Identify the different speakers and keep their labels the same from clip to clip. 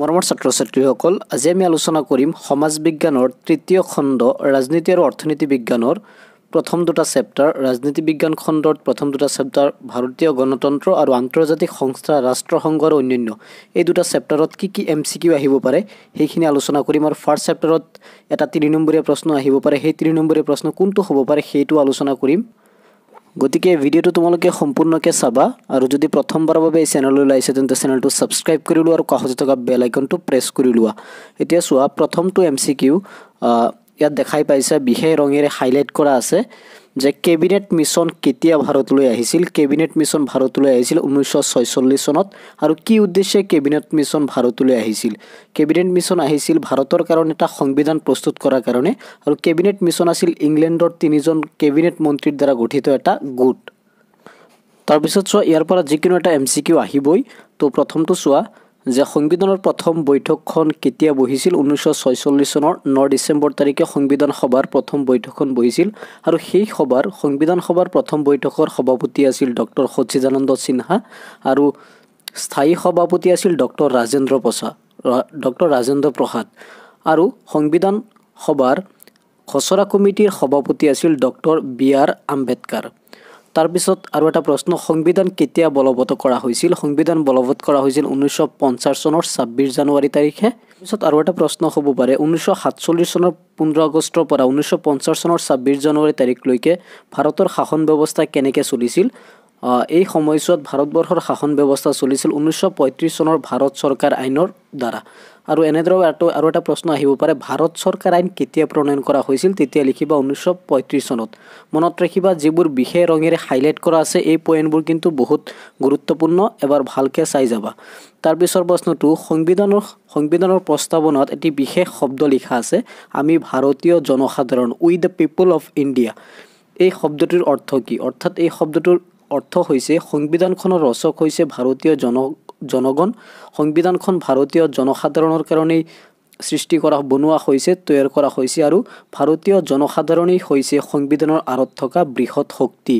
Speaker 1: মৰমৰ ছাত্ৰ ছাত্ৰীসকল আজি আমি আলোচনা কৰিম সমাজ বিজ্ঞানৰ তৃতীয় খণ্ড ৰাজনীতি আৰু অৰ্থনীতি বিজ্ঞানৰ প্ৰথম দুটা চেপ্টাৰ ৰাজনীতি বিজ্ঞান খণ্ডৰ প্ৰথম দুটা চেপ্টাৰ ভাৰতীয় গণতন্ত্ৰ আৰু আন্তৰ্জাতিক সংস্থা ৰাষ্ট্ৰসংঘৰ অন্যান্য এই দুটা চেপ্টাৰত কি কি এম চি কিউ আহিব পাৰে সেইখিনি আলোচনা কৰিম আৰু ফাৰ্ষ্ট চেপ্টাৰত এটা তিনি নম্বৰীয়া প্ৰশ্ন আহিব পাৰে সেই তিনি নম্বৰীয়া প্ৰশ্ন কোনটো হ'ব পাৰে সেইটো আলোচনা কৰিম গতিকে ভিডিওটো তোমালোকে সম্পূৰ্ণকৈ চাবা আৰু যদি প্ৰথমবাৰৰ বাবে এই চেনেললৈ ওলাইছে তেন্তে চেনেলটো ছাবস্ক্ৰাইব কৰি লোৱা আৰু কাষতে থকা বেল আইকনটো প্ৰেছ কৰি লোৱা এতিয়া চোৱা প্ৰথমটো এম চি কিউ ইয়াত দেখাই পাইছে বিশেষ ৰঙেৰে হাইলাইট কৰা আছে যে কেবিনেট মিছন কেতিয়া ভাৰতলৈ আহিছিল কেবিনেট মিছন ভাৰতলৈ আহিছিল ঊনৈছশ ছয়চল্লিছ চনত আৰু কি উদ্দেশ্যে কেবিনেট মিছন ভাৰতলৈ আহিছিল কেবিনেট মিছন আহিছিল ভাৰতৰ কাৰণে এটা সংবিধান প্ৰস্তুত কৰাৰ কাৰণে আৰু কেবিনেট মিছন আছিল ইংলেণ্ডৰ তিনিজন কেবিনেট মন্ত্ৰীৰ দ্বাৰা গঠিত এটা গোট তাৰপিছত চোৱা ইয়াৰ পৰা যিকোনো এটা এম চি কিউ আহিবই তো প্ৰথমটো চোৱা যে সংবিধানৰ প্ৰথম বৈঠকখন কেতিয়া বহিছিল ঊনৈছশ ছয়চল্লিছ চনৰ ন ডিচেম্বৰ তাৰিখে সংবিধান সভাৰ প্ৰথম বৈঠকখন বহিছিল আৰু সেই সভাৰ সংবিধান সভাৰ প্ৰথম বৈঠকৰ সভাপতি আছিল ডক্টৰ সচিদানন্দ সিনহা আৰু স্থায়ী সভাপতি আছিল ডক্টৰ ৰাজেন্দ্ৰ প্ৰসাদ ডক্টৰ ৰাজেন্দ্ৰ প্ৰসাদ আৰু সংবিধান সভাৰ খচৰা কমিটিৰ সভাপতি আছিল ডক্টৰ বি আৰ আম্বেদকাৰ তাৰপিছত আৰু এটা প্ৰশ্ন সংবিধান কেতিয়া বলবৎ কৰা হৈছিল সংবিধান বলবৎ কৰা হৈছিল ঊনৈছশ পঞ্চাছ চনৰ ছাব্বিছ জানুৱাৰী তাৰিখে তাৰপিছত আৰু এটা প্ৰশ্ন হ'ব পাৰে ঊনৈছশ সাতচল্লিছ চনৰ পোন্ধৰ আগষ্টৰ পৰা ঊনৈছশ পঞ্চাছ চনৰ ছাব্বিছ জানুৱাৰী তাৰিখলৈকে ভাৰতৰ শাসন ব্যৱস্থা কেনেকৈ চলিছিল এই সময়ছোৱাত ভাৰতবৰ্ষৰ শাসন ব্যৱস্থা চলিছিল ঊনৈছশ পঁয়ত্ৰিছ চনৰ ভাৰত চৰকাৰ আইনৰ দ্বাৰা আৰু এনেদৰে আৰু এটা প্ৰশ্ন আহিব পাৰে ভাৰত চৰকাৰ আইন কেতিয়া প্ৰণয়ন কৰা হৈছিল তেতিয়া লিখিবা ঊনৈছশ পঁয়ত্ৰিছ চনত মনত ৰাখিবা যিবোৰ বিশেষ ৰঙেৰে হাইলাইট কৰা আছে এই পইণ্টবোৰ কিন্তু বহুত গুৰুত্বপূৰ্ণ এবাৰ ভালকৈ চাই যাবা তাৰপিছৰ প্ৰশ্নটো সংবিধানৰ সংবিধানৰ প্ৰস্তাৱনাত এটি বিশেষ শব্দ লিখা আছে আমি ভাৰতীয় জনসাধাৰণ we the people of India এই শব্দটোৰ অৰ্থ কি অৰ্থাৎ এই শব্দটোৰ অৰ্থ হৈছে সংবিধানখনৰ ৰচক হৈছে ভাৰতীয় জন জনগণ সংবিধানখন ভাৰতীয় জনসাধাৰণৰ কাৰণেই সৃষ্টি কৰা বনোৱা হৈছে তৈয়াৰ কৰা হৈছে আৰু ভাৰতীয় জনসাধাৰণেই হৈছে সংবিধানৰ আঁৰত থকা বৃহৎ শক্তি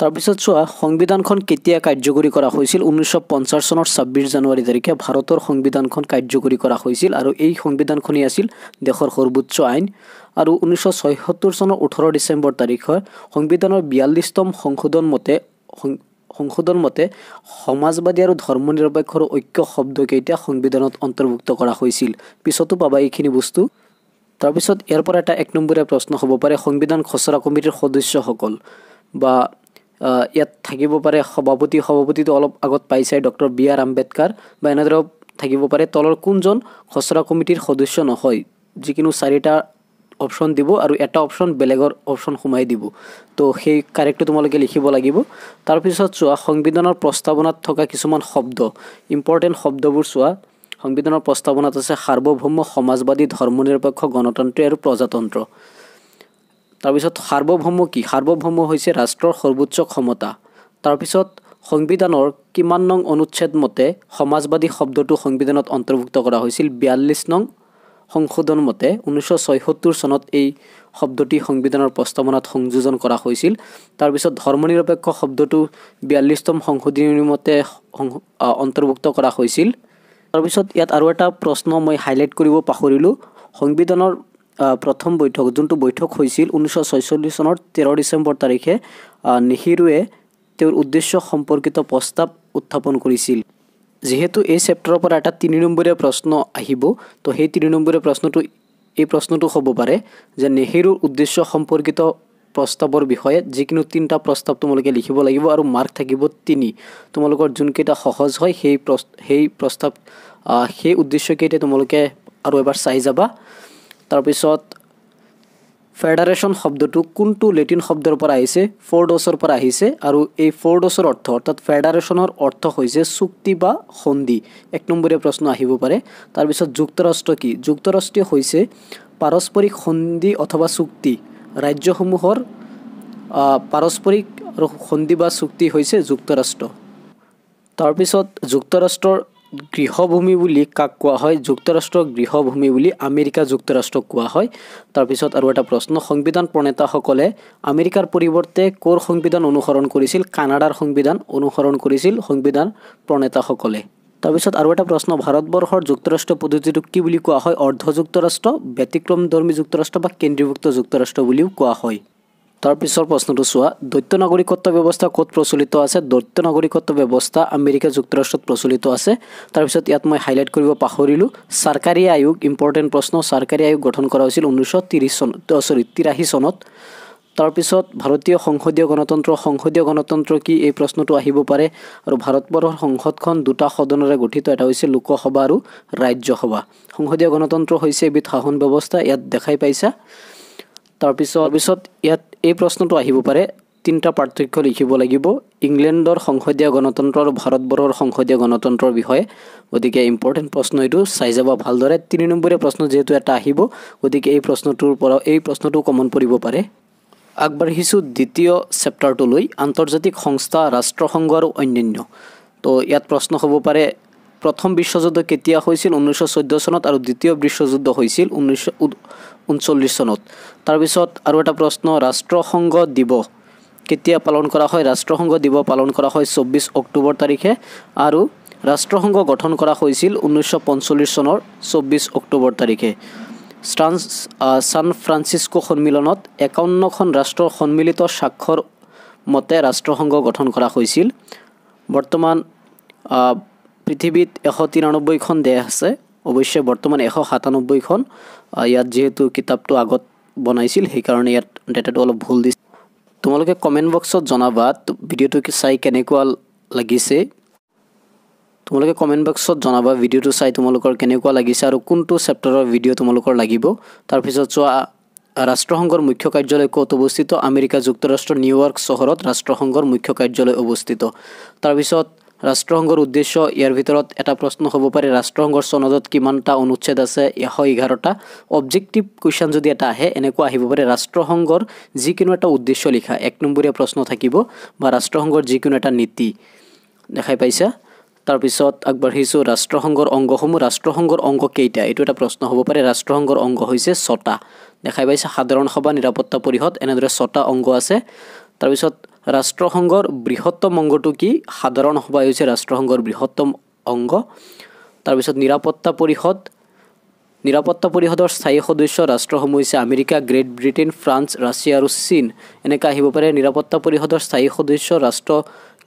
Speaker 1: তাৰপিছত চোৱা সংবিধানখন কেতিয়া কাৰ্যকৰী কৰা হৈছিল ঊনৈছশ পঞ্চাছ চনৰ ছাব্বিছ জানুৱাৰী তাৰিখে ভাৰতৰ সংবিধানখন কাৰ্যকৰী কৰা হৈছিল আৰু এই সংবিধানখনেই আছিল দেশৰ সৰ্বোচ্চ আইন আৰু ঊনৈছশ ছয়সত্তৰ চনৰ ওঠৰ ডিচেম্বৰ তাৰিখৰ সংবিধানৰ বিয়াল্লিছতম সংশোধন মতে সংশোধন মতে সমাজবাদী আৰু ধৰ্ম নিৰপেক্ষৰ ঐক্য শব্দকেইটা সংবিধানত অন্তৰ্ভুক্ত কৰা হৈছিল পিছতো পাবা এইখিনি বস্তু তাৰপিছত ইয়াৰ পৰা এটা এক নম্বৰীয়া প্ৰশ্ন হ'ব পাৰে সংবিধান খচৰা কমিটিৰ সদস্যসকল বা ইয়াত থাকিব পাৰে সভাপতি সভাপতিটো অলপ আগত পাইছে ডক্টৰ বি আৰ আম্বেদকাৰ বা এনেদৰে থাকিব পাৰে তলৰ কোনজন খচৰা কমিটিৰ সদস্য নহয় যিকোনো চাৰিটা অপশ্যন দিব আৰু এটা অপশ্যন বেলেগৰ অপশ্যন সোমাই দিব তো সেই কাৰেক্টটো তোমালোকে লিখিব লাগিব তাৰপিছত চোৱা সংবিধানৰ প্ৰস্তাৱনাত থকা কিছুমান শব্দ ইম্পৰ্টেণ্ট শব্দবোৰ চোৱা সংবিধানৰ প্ৰস্তাৱনাত আছে সাৰ্বভৌম সমাজবাদী ধৰ্ম নিৰপেক্ষ গণতন্ত্ৰ আৰু প্ৰজাতন্ত্ৰ তাৰপিছত সাৰ্বভৌম কি সাৰ্বভৌম হৈছে ৰাষ্ট্ৰৰ সৰ্বোচ্চ ক্ষমতা তাৰপিছত সংবিধানৰ কিমান নং অনুচ্ছেদ মতে সমাজবাদী শব্দটো সংবিধানত অন্তৰ্ভুক্ত কৰা হৈছিল বিয়াল্লিছ নং সংশোধন মতে ঊনৈছশ ছয়সত্তৰ চনত এই শব্দটি সংবিধানৰ প্ৰস্তাৱনাত সংযোজন কৰা হৈছিল তাৰপিছত ধৰ্ম নিৰপেক্ষ শব্দটো বিয়াল্লিছতম সংশোধনী মতে সং অন্তৰ্ভুক্ত কৰা হৈছিল তাৰপিছত ইয়াত আৰু এটা প্ৰশ্ন মই হাইলাইট কৰিব পাহৰিলোঁ সংবিধানৰ প্ৰথম বৈঠক যোনটো বৈঠক হৈছিল ঊনৈছশ ছয়চল্লিছ চনৰ তেৰ ডিচেম্বৰ তাৰিখে নেহেৰুৱে তেওঁৰ উদ্দেশ্য সম্পৰ্কিত প্ৰস্তাৱ উত্থাপন কৰিছিল যিহেতু এই চেপ্টাৰৰ পৰা এটা তিনি নম্বৰীয়া প্ৰশ্ন আহিব তো সেই তিনি নম্বৰীয়া প্ৰশ্নটো এই প্ৰশ্নটো হ'ব পাৰে যে নেহেৰুৰ উদ্দেশ্য সম্পৰ্কিত প্ৰস্তাৱৰ বিষয়ে যিকোনো তিনিটা প্ৰস্তাৱ তোমালোকে লিখিব লাগিব আৰু মাৰ্ক থাকিব তিনি তোমালোকৰ যোনকেইটা সহজ হয় সেই প্ৰ সেই প্ৰস্তাৱ সেই উদ্দেশ্যকেইটা তোমালোকে আৰু এবাৰ চাই যাবা তাৰপিছত ফেডাৰেশ্যন শব্দটো কোনটো লেটিন শব্দৰ পৰা আহিছে ফ'ৰ ড'ছৰ পৰা আহিছে আৰু এই ফ'ৰ ড'ছৰ অৰ্থ অৰ্থাৎ ফেডাৰেশ্যনৰ অৰ্থ হৈছে চুক্তি বা সন্ধি এক নম্বৰীয়া প্ৰশ্ন আহিব পাৰে তাৰপিছত যুক্তৰাষ্ট্ৰ কি যুক্তৰাষ্ট্ৰীয় হৈছে পাৰস্পৰিক সন্ধি অথবা চুক্তি ৰাজ্যসমূহৰ পাৰস্পৰিক আৰু সন্ধি বা চুক্তি হৈছে যুক্তৰাষ্ট্ৰ তাৰপিছত যুক্তৰাষ্ট্ৰৰ গৃহভূমি বুলি কাক কোৱা হয় যুক্তৰাষ্ট্ৰক গৃহভূমি বুলি আমেৰিকা যুক্তৰাষ্ট্ৰক কোৱা হয় তাৰপিছত আৰু এটা প্ৰশ্ন সংবিধান প্ৰণেতাসকলে আমেৰিকাৰ পৰিৱৰ্তে ক'ৰ সংবিধান অনুসৰণ কৰিছিল কানাডাৰ সংবিধান অনুসৰণ কৰিছিল সংবিধান প্ৰণেতাসকলে তাৰপিছত আৰু এটা প্ৰশ্ন ভাৰতবৰ্ষৰ যুক্তৰাষ্ট্ৰ পদ্ধতিটোক কি বুলি কোৱা হয় অৰ্ধযুক্তৰাষ্ট্ৰ যুক্তৰাষ্ট্ৰ ব্যতিক্ৰমধৰ্মী যুক্তৰাষ্ট্ৰ বা কেন্দ্ৰীভুক্ত যুক্তৰাষ্ট্ৰ বুলিও কোৱা হয় তাৰ পিছৰ প্ৰশ্নটো চোৱা দৈত্য নাগৰিকত্ব ব্যৱস্থা ক'ত প্ৰচলিত আছে দৈত্য নাগৰিকত্ব ব্যৱস্থা আমেৰিকা যুক্তৰাষ্ট্ৰত প্ৰচলিত আছে তাৰপিছত ইয়াত মই হাইলাইট কৰিব পাহৰিলোঁ চৰকাৰী আয়োগ ইম্পৰ্টেণ্ট প্ৰশ্ন চৰকাৰী আয়োগ গঠন কৰা হৈছিল ঊনৈছশ ত্ৰিছ চন চৰি তিৰাশী চনত তাৰপিছত ভাৰতীয় সংসদীয় গণতন্ত্ৰ সংসদীয় গণতন্ত্ৰ কি এই প্ৰশ্নটো আহিব পাৰে আৰু ভাৰতবৰ্ষৰ সংসদখন দুটা সদনেৰে গঠিত এটা হৈছে লোকসভা আৰু ৰাজ্যসভা সংসদীয় গণতন্ত্ৰ হৈছে এবিধ শাসন ব্যৱস্থা ইয়াত দেখাই পাইছা তাৰপিছত পিছত ইয়াত এই প্ৰশ্নটো আহিব পাৰে তিনিটা পাৰ্থক্য লিখিব লাগিব ইংলেণ্ডৰ সংসদীয় গণতন্ত্ৰ আৰু ভাৰতবৰ্ষৰ সংসদীয় গণতন্ত্ৰৰ বিষয়ে গতিকে ইম্পৰ্টেণ্ট প্ৰশ্ন এইটো চাই যাব ভালদৰে তিনি নম্বৰীয়া প্ৰশ্ন যিহেতু এটা আহিব গতিকে এই প্ৰশ্নটোৰ পৰা এই প্ৰশ্নটো কমন পৰিব পাৰে আগবাঢ়িছোঁ দ্বিতীয় চেপ্টাৰটোলৈ আন্তৰ্জাতিক সংস্থা ৰাষ্ট্ৰসংঘ আৰু অন্যান্য তো ইয়াত প্ৰশ্ন হ'ব পাৰে প্ৰথম বিশ্বযুদ্ধ কেতিয়া হৈছিল ঊনৈছশ চৈধ্য চনত আৰু দ্বিতীয় বিশ্বযুদ্ধ হৈছিল ঊনৈছশ ঊনচল্লিছ চনত তাৰপিছত আৰু এটা প্ৰশ্ন ৰাষ্ট্ৰসংঘ দিৱস কেতিয়া পালন কৰা হয় ৰাষ্ট্ৰসংঘ দিৱস পালন কৰা হয় চৌব্বিছ অক্টোবৰ তাৰিখে আৰু ৰাষ্ট্ৰসংঘ গঠন কৰা হৈছিল ঊনৈছশ পঞ্চল্লিছ চনৰ চৌব্বিছ অক্টোবৰ তাৰিখে ট্ৰান্স ছান ফ্ৰান্সিস্কো সন্মিলনত একাৱন্নখন ৰাষ্ট্ৰৰ সন্মিলিত স্বাক্ষৰ মতে ৰাষ্ট্ৰসংঘ গঠন কৰা হৈছিল বৰ্তমান পৃথিৱীত এশ তিৰান্নব্বৈখন দেশ আছে অৱশ্যে বৰ্তমান এশ সাতানব্বৈখন ইয়াত যিহেতু কিতাপটো আগত বনাইছিল সেইকাৰণে ইয়াত ডেটাটো অলপ ভুল দিছে তোমালোকে কমেণ্ট বক্সত জনাবা ভিডিঅ'টো চাই কেনেকুৱা লাগিছে তোমালোকে কমেণ্ট বক্সত জনাবা ভিডিঅ'টো চাই তোমালোকৰ কেনেকুৱা লাগিছে আৰু কোনটো চেপ্টাৰৰ ভিডিঅ' তোমালোকৰ লাগিব তাৰপিছত চোৱা ৰাষ্ট্ৰসংঘৰ মুখ্য কাৰ্যালয় ক'ত অৱস্থিত আমেৰিকা যুক্তৰাষ্ট্ৰৰ নিউয়ৰ্ক চহৰত ৰাষ্ট্ৰসংঘৰ মুখ্য কাৰ্যালয় অৱস্থিত তাৰপিছত ৰাষ্ট্ৰসংঘৰ উদ্দেশ্য ইয়াৰ ভিতৰত এটা প্ৰশ্ন হ'ব পাৰে ৰাষ্ট্ৰসংঘৰ চনদত কিমানটা অনুচ্ছেদ আছে এশ এঘাৰটা অবজেক্টিভ কুৱেশ্যন যদি এটা আহে এনেকুৱা আহিব পাৰে ৰাষ্ট্ৰসংঘৰ যিকোনো এটা উদ্দেশ্য লিখা এক নম্বৰীয়া প্ৰশ্ন থাকিব বা ৰাষ্ট্ৰসংঘৰ যিকোনো এটা নীতি দেখাই পাইছা তাৰপিছত আগবাঢ়িছোঁ ৰাষ্ট্ৰসংঘৰ অংগসমূহ ৰাষ্ট্ৰসংঘৰ অংগ কেইটা এইটো এটা প্ৰশ্ন হ'ব পাৰে ৰাষ্ট্ৰসংঘৰ অংগ হৈছে ছটা দেখাই পাইছে সাধাৰণ সভা নিৰাপত্তা পৰিষদ এনেদৰে ছটা অংগ আছে তাৰপিছত ৰাষ্ট্ৰসংঘৰ বৃহত্তম অংগটো কি সাধাৰণ সভাই হৈছে ৰাষ্ট্ৰসংঘৰ বৃহত্তম অংগ তাৰপিছত নিৰাপত্তা পৰিষদ নিৰাপত্তা পৰিষদৰ স্থায়ী সদস্য ৰাষ্ট্ৰসমূহ হৈছে America Great Britain France Russia আৰু চীন এনেকৈ আহিব পাৰে নিৰাপত্তা পৰিষদৰ স্থায়ী সদস্য ৰাষ্ট্ৰ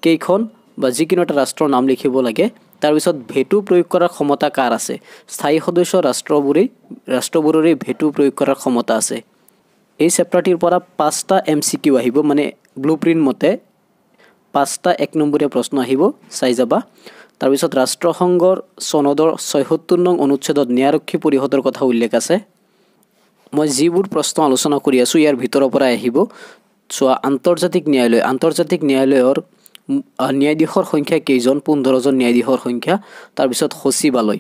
Speaker 1: কেইখন বা যিকোনো এটা ৰাষ্ট্ৰৰ নাম লিখিব লাগে তাৰপিছত ভেটু প্ৰয়োগ কৰাৰ ক্ষমতা কাৰ আছে স্থায়ী সদস্য ৰাষ্ট্ৰবোৰেই ৰাষ্ট্ৰবোৰৰেই ভেটু প্ৰয়োগ কৰাৰ ক্ষমতা আছে এই চেপ্তাৰটিৰ পৰা পাঁচটা এম চি কিউ আহিব মানে ব্লু প্ৰিণ্টমতে পাঁচটা এক নম্বৰীয়া প্ৰশ্ন আহিব চাই যাবা তাৰপিছত ৰাষ্ট্ৰসংঘৰ চনদৰ ছয়সত্তৰ নং অনুচ্ছেদত ন্যায়াৰক্ষী পৰিষদৰ কথা উল্লেখ আছে মই যিবোৰ প্ৰশ্ন আলোচনা কৰি আছোঁ ইয়াৰ ভিতৰৰ পৰাই আহিব চোৱা আন্তৰ্জাতিক ন্যায়ালয় আন্তৰ্জাতিক ন্যায়ালয়ৰ ন্যায়াধীশৰ সংখ্যা কেইজন পোন্ধৰজন ন্যায়াধীশৰ সংখ্যা তাৰপিছত সচিবালয়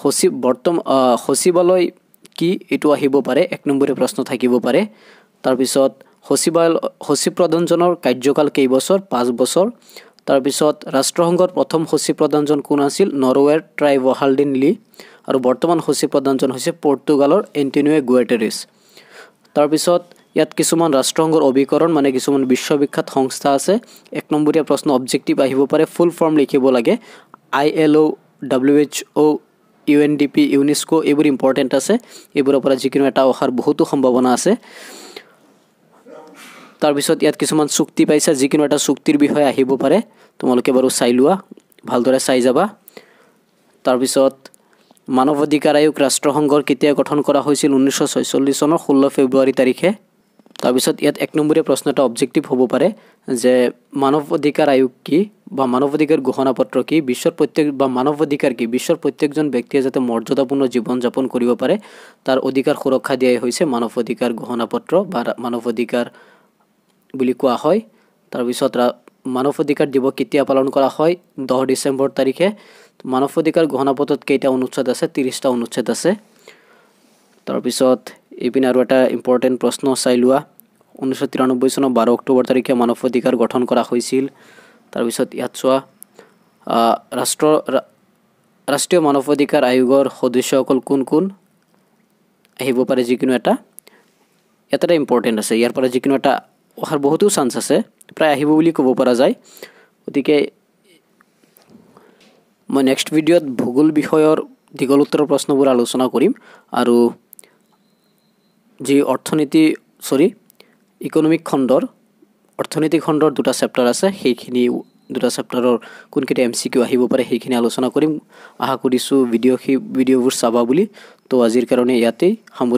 Speaker 1: সচিব বৰ্তমান সচিবালয় কি এইটো আহিব পাৰে এক নম্বৰীয়া প্ৰশ্ন থাকিব পাৰে তাৰপিছত সচিবালয় সচিব প্ৰধানজনৰ কাৰ্যকাল কেইবছৰ পাঁচ বছৰ তাৰপিছত ৰাষ্ট্ৰসংঘৰ প্ৰথম সচিব প্ৰধানজন কোন আছিল নৰৱেৰ ট্ৰাই ৱহালডিন লি আৰু বৰ্তমান সচিব প্ৰধানজন হৈছে পৰ্তুগালৰ এণ্টিনোৱে গুৱেটেৰিছ তাৰপিছত ইয়াত কিছুমান ৰাষ্ট্ৰসংঘৰ অভিকৰণ মানে কিছুমান বিশ্ববিখ্যাত সংস্থা আছে এক নম্বৰীয়া প্ৰশ্ন অবজেক্টিভ আহিব পাৰে ফুল ফৰ্ম লিখিব লাগে I L O' W H O' U N D P UNESCO' এইবোৰ ইম্পৰ্টেণ্ট আছে এইবোৰৰ পৰা যিকোনো এটা অহাৰ বহুতো সম্ভাৱনা আছে তাৰপিছত ইয়াত কিছুমান চুক্তি পাইছা যিকোনো এটা চুক্তিৰ বিষয়ে আহিব পাৰে তোমালোকে বাৰু চাই লোৱা ভালদৰে চাই যাবা তাৰপিছত মানৱ অধিকাৰ আয়োগ ৰাষ্ট্ৰসংঘৰ কেতিয়া গঠন কৰা হৈছিল ঊনৈছশ ছয়চল্লিছ চনৰ ষোল্ল ফেব্ৰুৱাৰী তাৰিখে তাৰপিছত ইয়াত এক নম্বৰীয়া প্ৰশ্ন এটা অবজেক্টিভ হ'ব পাৰে যে মানৱ অধিকাৰ আয়োগ কি বা মানৱ অধিকাৰ ঘোষণা পত্ৰ কি বিশ্বৰ প্ৰত্যেক বা মানৱ অধিকাৰ কি বিশ্বৰ প্ৰত্যেকজন ব্যক্তিয়ে যাতে মৰ্যাদাপূৰ্ণ জীৱন যাপন কৰিব পাৰে তাৰ অধিকাৰ সুৰক্ষা দিয়াই হৈছে মানৱ অধিকাৰ ঘোষণা পত্ৰ বা মানৱ অধিকাৰ বুলি কোৱা হয় তাৰপিছত মানৱ অধিকাৰ দিৱস কেতিয়া পালন কৰা হয় দহ ডিচেম্বৰ তাৰিখে মানৱ অধিকাৰ গহনাপথত কেইটা অনুচ্ছেদ আছে ত্ৰিছটা অনুচ্ছেদ আছে তাৰপিছত এইপিনে আৰু এটা ইম্পৰ্টেণ্ট প্ৰশ্ন চাই লোৱা ঊনৈছশ তিৰান্নব্বৈ চনৰ বাৰ অক্টোবৰ তাৰিখে মানৱ অধিকাৰ গঠন কৰা হৈছিল তাৰপিছত ইয়াত চোৱা ৰাষ্ট্ৰ ৰাষ্ট্ৰীয় মানৱ অধিকাৰ আয়োগৰ সদস্যসকল কোন কোন আহিব পাৰে যিকোনো এটা ইয়াত এটা ইম্পৰ্টেণ্ট আছে ইয়াৰ পৰা যিকোনো এটা অহাৰ বহুতো চান্স আছে প্ৰায় আহিব বুলি ক'ব পৰা যায় গতিকে মই নেক্সট ভিডিঅ'ত ভূগোল বিষয়ৰ দীঘল উত্তৰৰ প্ৰশ্নবোৰ আলোচনা কৰিম আৰু যি অৰ্থনীতি চৰি ইকনমিক খণ্ডৰ অৰ্থনীতি খণ্ডৰ দুটা চেপ্টাৰ আছে সেইখিনি দুটা চেপ্টাৰৰ কোনকেইটা এম চি কিউ আহিব পাৰে সেইখিনি আলোচনা কৰিম আশা কৰিছোঁ ভিডিঅ' সেই ভিডিঅ'বোৰ চাবা বুলি ত' আজিৰ কাৰণে ইয়াতেই সামৰি